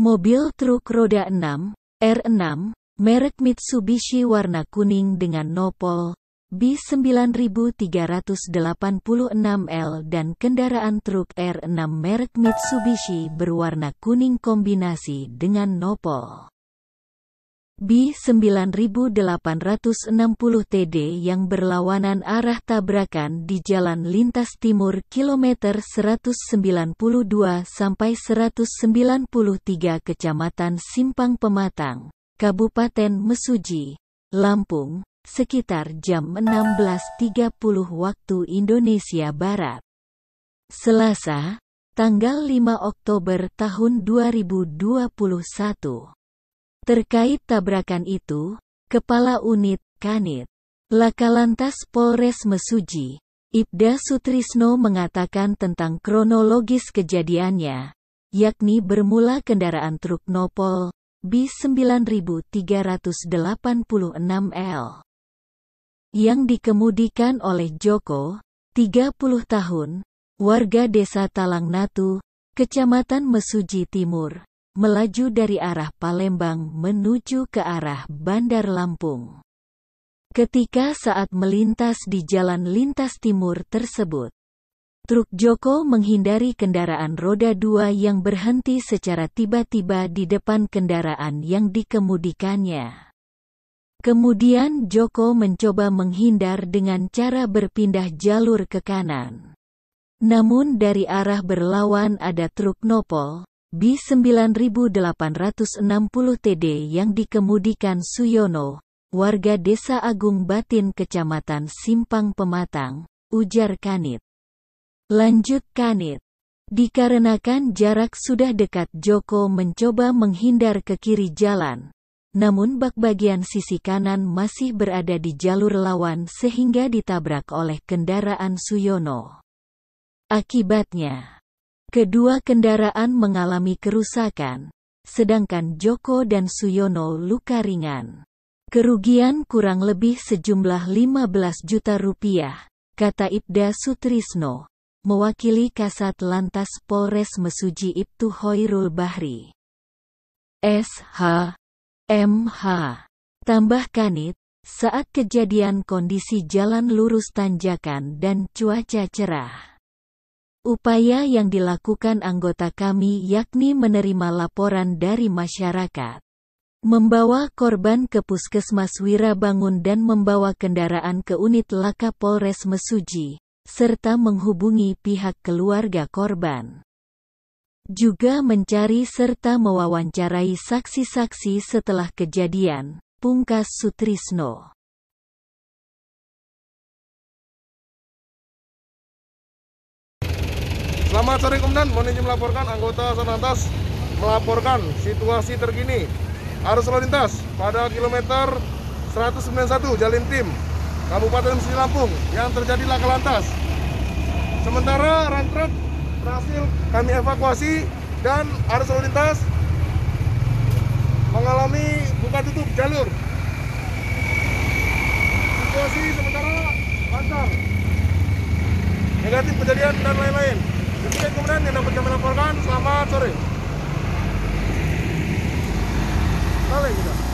Mobil truk roda 6, R6, merek Mitsubishi warna kuning dengan nopol B9386L dan kendaraan truk R6 merek Mitsubishi berwarna kuning kombinasi dengan nopol. B9860TD yang berlawanan arah tabrakan di Jalan Lintas Timur kilometer 192 sampai 193 Kecamatan Simpang Pematang, Kabupaten Mesuji, Lampung, sekitar jam 16.30 waktu Indonesia Barat. Selasa, tanggal 5 Oktober tahun 2021. Terkait tabrakan itu, Kepala Unit, Kanit, Laka Lantas Polres Mesuji, Ibda Sutrisno mengatakan tentang kronologis kejadiannya, yakni bermula kendaraan truk Nopol, B9386L, yang dikemudikan oleh Joko, 30 tahun, warga desa Talang Natu, Kecamatan Mesuji Timur, melaju dari arah Palembang menuju ke arah Bandar Lampung. Ketika saat melintas di jalan lintas timur tersebut, truk Joko menghindari kendaraan roda dua yang berhenti secara tiba-tiba di depan kendaraan yang dikemudikannya. Kemudian Joko mencoba menghindar dengan cara berpindah jalur ke kanan. Namun dari arah berlawan ada truk nopol, B9860TD yang dikemudikan Suyono, warga Desa Agung Batin Kecamatan Simpang Pematang, ujar Kanit. Lanjut Kanit. Dikarenakan jarak sudah dekat Joko mencoba menghindar ke kiri jalan. Namun bak bagian sisi kanan masih berada di jalur lawan sehingga ditabrak oleh kendaraan Suyono. Akibatnya, Kedua kendaraan mengalami kerusakan, sedangkan Joko dan Suyono luka ringan. Kerugian kurang lebih sejumlah 15 juta rupiah, kata Ibda Sutrisno, mewakili Kasat Lantas Polres Mesuji Ibtu Hoirul Bahri. SH MH tambah Kanit saat kejadian kondisi jalan lurus tanjakan dan cuaca cerah. Upaya yang dilakukan anggota kami yakni menerima laporan dari masyarakat, membawa korban ke Puskesmas Wira Bangun dan membawa kendaraan ke unit Laka Polres Mesuji, serta menghubungi pihak keluarga korban. Juga mencari serta mewawancarai saksi-saksi setelah kejadian, pungkas Sutrisno. Selamat sore Komandan, mohon izin melaporkan anggota Satlantas melaporkan situasi terkini arus lalu lintas pada kilometer 191 Jalin Tim, Kabupaten Musi Lampung yang terjadi laka lantas. Sementara rantrek berhasil kami evakuasi dan arus lalu lintas mengalami buka tutup jalur. Situasi sementara lancar. Negatif kejadian dan lain-lain. Demikian kemudian yang dapat kami laporkan. Selamat sore. Balik kita.